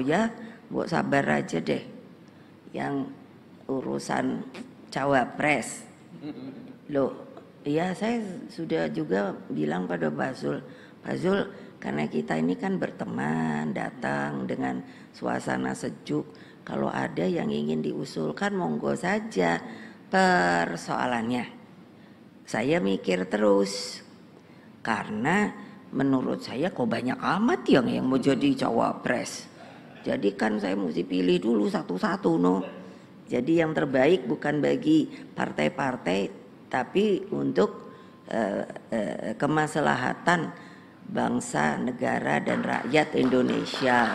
oh ya buat sabar aja deh yang urusan cawapres loh ya saya sudah juga bilang pada Basul Basul karena kita ini kan berteman datang dengan suasana sejuk kalau ada yang ingin diusulkan monggo saja persoalannya saya mikir terus karena menurut saya kok banyak amat yang yang mau jadi cawapres jadi kan saya mesti pilih dulu satu-satu no. Jadi yang terbaik bukan bagi partai-partai tapi untuk uh, uh, kemaslahatan bangsa, negara dan rakyat Indonesia.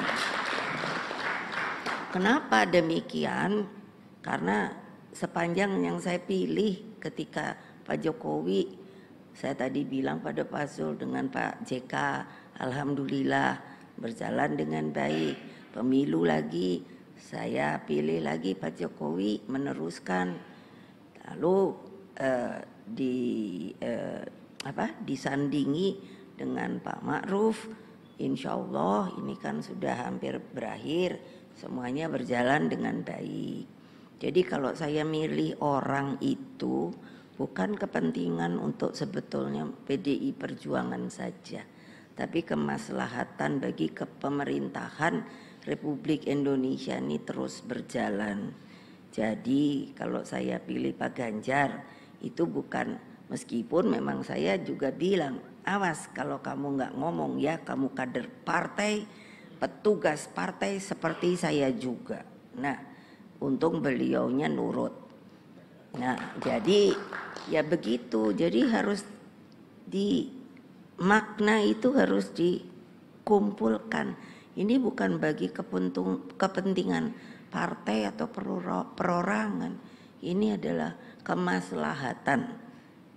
Kenapa demikian? Karena sepanjang yang saya pilih ketika Pak Jokowi saya tadi bilang pada Pak Zul dengan Pak JK alhamdulillah berjalan dengan baik pemilu lagi saya pilih lagi Pak Jokowi meneruskan lalu eh, di eh, apa disandingi dengan Pak Ma'ruf Insya Allah ini kan sudah hampir berakhir semuanya berjalan dengan baik jadi kalau saya milih orang itu bukan kepentingan untuk sebetulnya PDI Perjuangan saja tapi kemaslahatan bagi kepemerintahan Republik Indonesia ini terus berjalan. Jadi kalau saya pilih Pak Ganjar itu bukan meskipun memang saya juga bilang awas kalau kamu nggak ngomong ya kamu kader partai petugas partai seperti saya juga. Nah untung beliaunya nurut. Nah jadi ya begitu jadi harus di makna itu harus dikumpulkan. Ini bukan bagi kepentung, kepentingan partai atau perorangan. Ini adalah kemaslahatan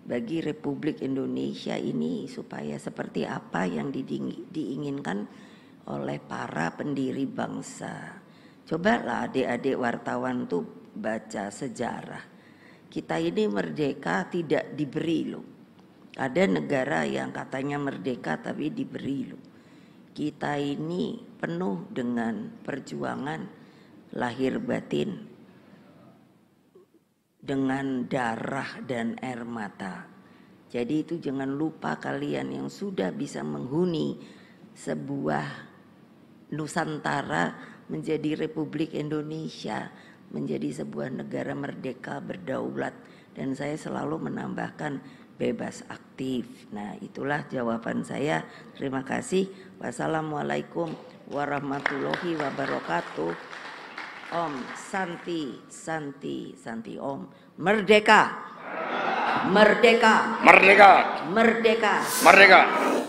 bagi Republik Indonesia ini supaya seperti apa yang diinginkan oleh para pendiri bangsa. Cobalah adik-adik wartawan tuh baca sejarah. Kita ini merdeka tidak diberi loh ada negara yang katanya merdeka tapi diberi loh. Kita ini penuh dengan perjuangan lahir batin dengan darah dan air mata. Jadi itu jangan lupa kalian yang sudah bisa menghuni sebuah Nusantara menjadi Republik Indonesia, menjadi sebuah negara merdeka berdaulat dan saya selalu menambahkan bebas aktif. Nah, itulah jawaban saya. Terima kasih. Wassalamualaikum warahmatullahi wabarakatuh. Om Santi, Santi, Santi Om. Merdeka. Merdeka. Merdeka. Merdeka. Merdeka.